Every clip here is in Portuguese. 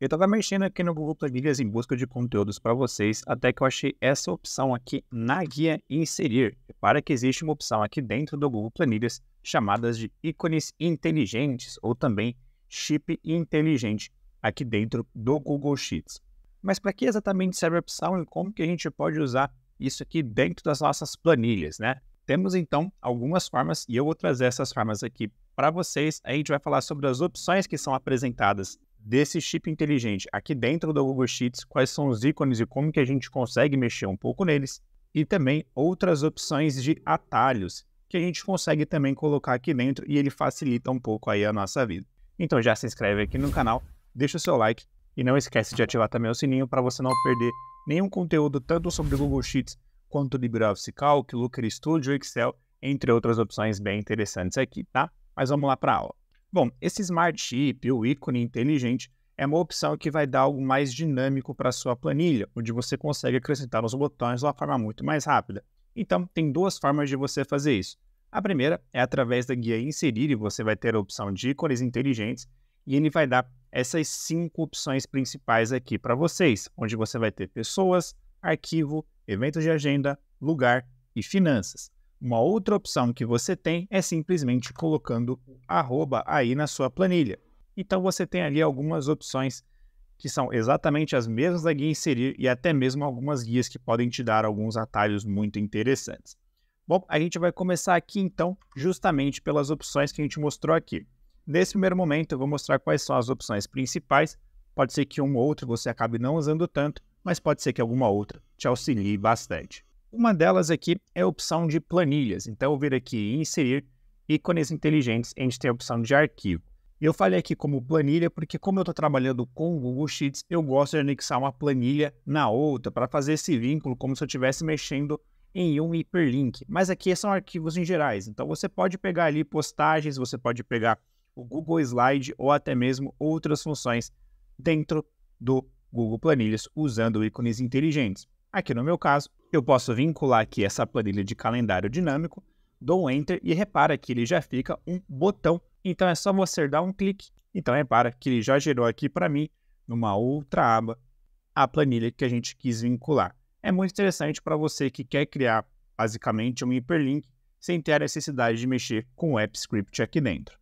Eu estava mexendo aqui no Google Planilhas em busca de conteúdos para vocês, até que eu achei essa opção aqui na guia Inserir. Repara que existe uma opção aqui dentro do Google Planilhas chamadas de ícones inteligentes ou também chip inteligente aqui dentro do Google Sheets. Mas para que exatamente serve a opção e como que a gente pode usar isso aqui dentro das nossas planilhas, né? Temos então algumas formas e eu vou trazer essas formas aqui para vocês. A gente vai falar sobre as opções que são apresentadas desse chip inteligente aqui dentro do Google Sheets, quais são os ícones e como que a gente consegue mexer um pouco neles, e também outras opções de atalhos que a gente consegue também colocar aqui dentro e ele facilita um pouco aí a nossa vida. Então já se inscreve aqui no canal, deixa o seu like e não esquece de ativar também o sininho para você não perder nenhum conteúdo tanto sobre Google Sheets quanto LibreOffice Calc, Looker Studio, Excel, entre outras opções bem interessantes aqui, tá? Mas vamos lá para a aula. Bom, esse Smart Chip, o ícone inteligente, é uma opção que vai dar algo mais dinâmico para a sua planilha, onde você consegue acrescentar os botões de uma forma muito mais rápida. Então, tem duas formas de você fazer isso. A primeira é através da guia Inserir, e você vai ter a opção de ícones inteligentes, e ele vai dar essas cinco opções principais aqui para vocês, onde você vai ter pessoas, arquivo, eventos de agenda, lugar e finanças. Uma outra opção que você tem é simplesmente colocando o arroba aí na sua planilha. Então você tem ali algumas opções que são exatamente as mesmas da guia inserir e até mesmo algumas guias que podem te dar alguns atalhos muito interessantes. Bom, a gente vai começar aqui então justamente pelas opções que a gente mostrou aqui. Nesse primeiro momento eu vou mostrar quais são as opções principais, pode ser que um ou outro você acabe não usando tanto, mas pode ser que alguma outra te auxilie bastante. Uma delas aqui é a opção de planilhas. Então, eu vir aqui em inserir ícones inteligentes, a gente tem a opção de arquivo. Eu falei aqui como planilha porque, como eu estou trabalhando com o Google Sheets, eu gosto de anexar uma planilha na outra para fazer esse vínculo como se eu estivesse mexendo em um hiperlink. Mas aqui são arquivos em gerais, então você pode pegar ali postagens, você pode pegar o Google Slide ou até mesmo outras funções dentro do Google Planilhas usando ícones inteligentes. Aqui no meu caso, eu posso vincular aqui essa planilha de calendário dinâmico, dou um Enter e repara que ele já fica um botão. Então é só você dar um clique. Então repara que ele já gerou aqui para mim, numa outra aba, a planilha que a gente quis vincular. É muito interessante para você que quer criar basicamente um hiperlink sem ter a necessidade de mexer com o App Script aqui dentro.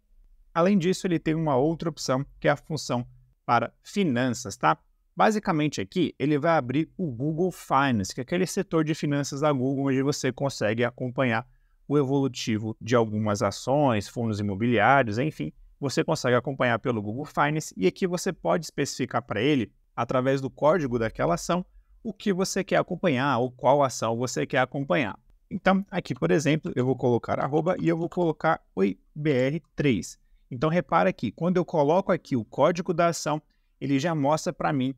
Além disso, ele tem uma outra opção que é a função para finanças, tá? Basicamente aqui, ele vai abrir o Google Finance, que é aquele setor de finanças da Google onde você consegue acompanhar o evolutivo de algumas ações, fundos imobiliários, enfim, você consegue acompanhar pelo Google Finance e aqui você pode especificar para ele, através do código daquela ação, o que você quer acompanhar ou qual ação você quer acompanhar. Então, aqui, por exemplo, eu vou colocar arroba e eu vou colocar OIBR3. Então, repara que quando eu coloco aqui o código da ação, ele já mostra para mim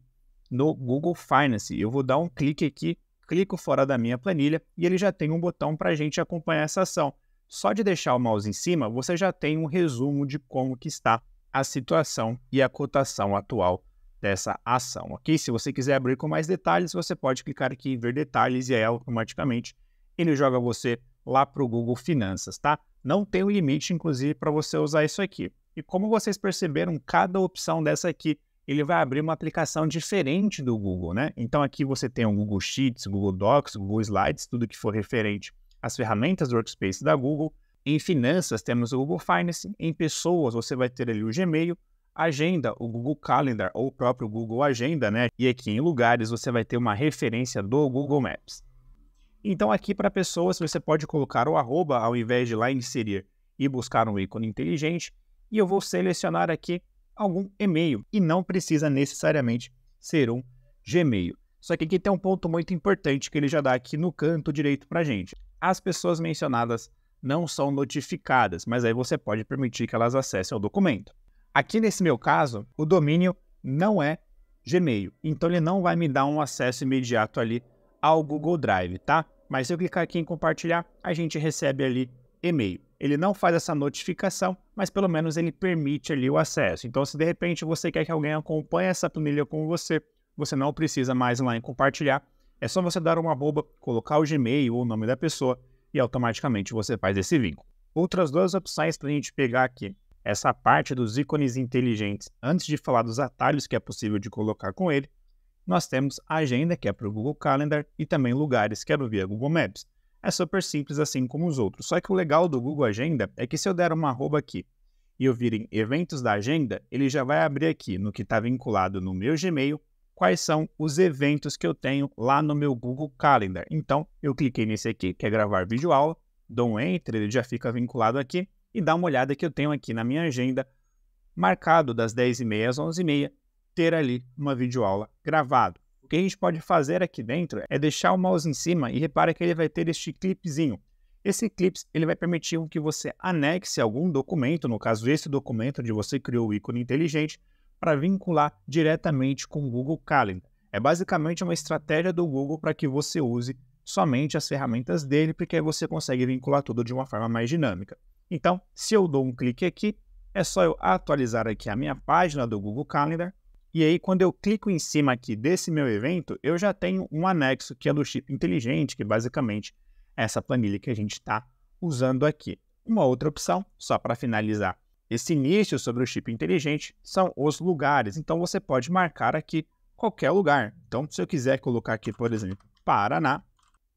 no Google Finance. Eu vou dar um clique aqui, clico fora da minha planilha e ele já tem um botão para a gente acompanhar essa ação. Só de deixar o mouse em cima, você já tem um resumo de como que está a situação e a cotação atual dessa ação, ok? Se você quiser abrir com mais detalhes, você pode clicar aqui em ver detalhes e aí automaticamente ele joga você lá para o Google Finanças, tá? Não tem um limite, inclusive, para você usar isso aqui. E como vocês perceberam, cada opção dessa aqui ele vai abrir uma aplicação diferente do Google, né? Então aqui você tem o Google Sheets, Google Docs, Google Slides, tudo que for referente às ferramentas do Workspace da Google. Em finanças temos o Google Finance, em pessoas você vai ter ali o Gmail, Agenda, o Google Calendar ou o próprio Google Agenda, né? E aqui em lugares você vai ter uma referência do Google Maps. Então aqui para pessoas você pode colocar o arroba ao invés de lá inserir e buscar um ícone inteligente e eu vou selecionar aqui algum e-mail e não precisa necessariamente ser um Gmail. Só que aqui tem um ponto muito importante que ele já dá aqui no canto direito para gente. As pessoas mencionadas não são notificadas, mas aí você pode permitir que elas acessem o documento. Aqui nesse meu caso, o domínio não é Gmail, então ele não vai me dar um acesso imediato ali ao Google Drive, tá? Mas se eu clicar aqui em compartilhar, a gente recebe ali e-mail. Ele não faz essa notificação, mas pelo menos ele permite ali o acesso. Então, se de repente você quer que alguém acompanhe essa planilha com você, você não precisa mais lá em compartilhar. É só você dar uma boba, colocar o Gmail ou o nome da pessoa e automaticamente você faz esse vínculo. Outras duas opções para a gente pegar aqui. Essa parte dos ícones inteligentes, antes de falar dos atalhos que é possível de colocar com ele, nós temos a agenda, que é para o Google Calendar, e também lugares, que é via Google Maps é super simples assim como os outros. Só que o legal do Google Agenda é que se eu der uma arroba aqui e eu vir em eventos da agenda, ele já vai abrir aqui no que está vinculado no meu Gmail quais são os eventos que eu tenho lá no meu Google Calendar. Então, eu cliquei nesse aqui, que é gravar vídeo aula, dou um enter, ele já fica vinculado aqui e dá uma olhada que eu tenho aqui na minha agenda marcado das 10h30 às 11h30 ter ali uma videoaula gravada que a gente pode fazer aqui dentro é deixar o mouse em cima e repara que ele vai ter este clipezinho. Esse clips ele vai permitir que você anexe algum documento, no caso esse documento onde você criou o ícone inteligente, para vincular diretamente com o Google Calendar. É basicamente uma estratégia do Google para que você use somente as ferramentas dele, porque aí você consegue vincular tudo de uma forma mais dinâmica. Então, se eu dou um clique aqui, é só eu atualizar aqui a minha página do Google Calendar e aí, quando eu clico em cima aqui desse meu evento, eu já tenho um anexo que é do chip inteligente, que é basicamente é essa planilha que a gente está usando aqui. Uma outra opção, só para finalizar esse início sobre o chip inteligente, são os lugares. Então, você pode marcar aqui qualquer lugar. Então, se eu quiser colocar aqui, por exemplo, Paraná,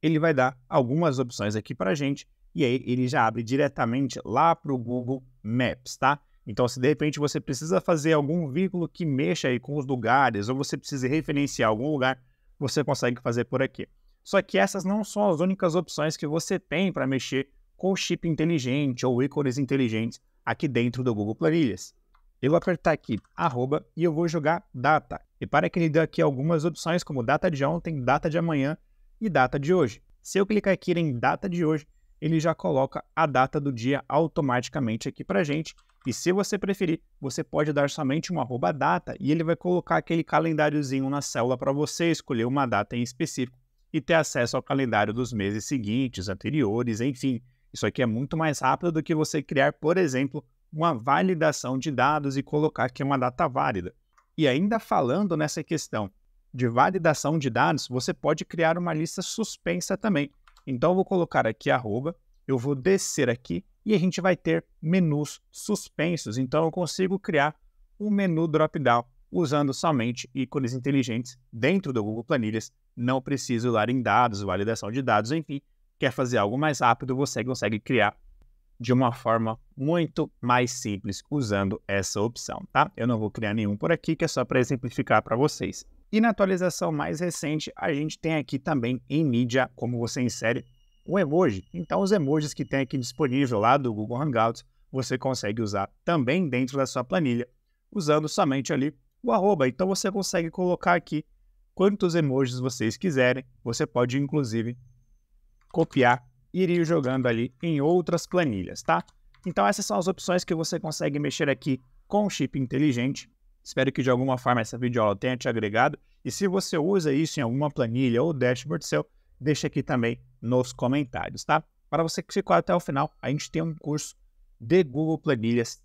ele vai dar algumas opções aqui para a gente, e aí ele já abre diretamente lá para o Google Maps, tá? Então, se de repente você precisa fazer algum vínculo que mexa aí com os lugares, ou você precisa referenciar algum lugar, você consegue fazer por aqui. Só que essas não são as únicas opções que você tem para mexer com chip inteligente ou ícones inteligentes aqui dentro do Google Planilhas. Eu vou apertar aqui arroba e eu vou jogar data. para que ele deu aqui algumas opções como data de ontem, data de amanhã e data de hoje. Se eu clicar aqui em data de hoje, ele já coloca a data do dia automaticamente aqui para gente e se você preferir, você pode dar somente uma arroba data e ele vai colocar aquele calendáriozinho na célula para você escolher uma data em específico e ter acesso ao calendário dos meses seguintes, anteriores, enfim. Isso aqui é muito mais rápido do que você criar, por exemplo, uma validação de dados e colocar que é uma data válida. E ainda falando nessa questão de validação de dados, você pode criar uma lista suspensa também. Então, eu vou colocar aqui arroba, eu vou descer aqui e a gente vai ter menus suspensos. Então eu consigo criar um menu drop-down usando somente ícones inteligentes dentro do Google Planilhas. Não preciso lá em dados, validação de dados, enfim. Quer fazer algo mais rápido, você consegue criar de uma forma muito mais simples usando essa opção, tá? Eu não vou criar nenhum por aqui, que é só para exemplificar para vocês. E na atualização mais recente, a gente tem aqui também em mídia como você insere um emoji. Então, os emojis que tem aqui disponível lá do Google Hangouts, você consegue usar também dentro da sua planilha, usando somente ali o arroba. Então, você consegue colocar aqui quantos emojis vocês quiserem. Você pode, inclusive, copiar e ir jogando ali em outras planilhas, tá? Então, essas são as opções que você consegue mexer aqui com o chip inteligente. Espero que de alguma forma essa videoaula tenha te agregado. E se você usa isso em alguma planilha ou dashboard seu, deixa aqui também nos comentários, tá? Para você que ficou até o final, a gente tem um curso de Google Planilhas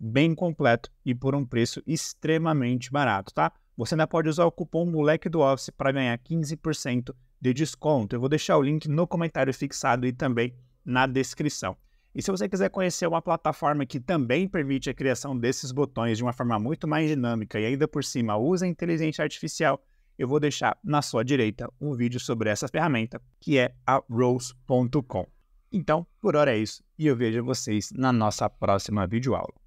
bem completo e por um preço extremamente barato, tá? Você ainda pode usar o cupom Moleque do Office para ganhar 15% de desconto. Eu vou deixar o link no comentário fixado e também na descrição. E se você quiser conhecer uma plataforma que também permite a criação desses botões de uma forma muito mais dinâmica e ainda por cima usa inteligência artificial, eu vou deixar na sua direita um vídeo sobre essa ferramenta, que é a Rose.com. Então, por hora é isso e eu vejo vocês na nossa próxima videoaula.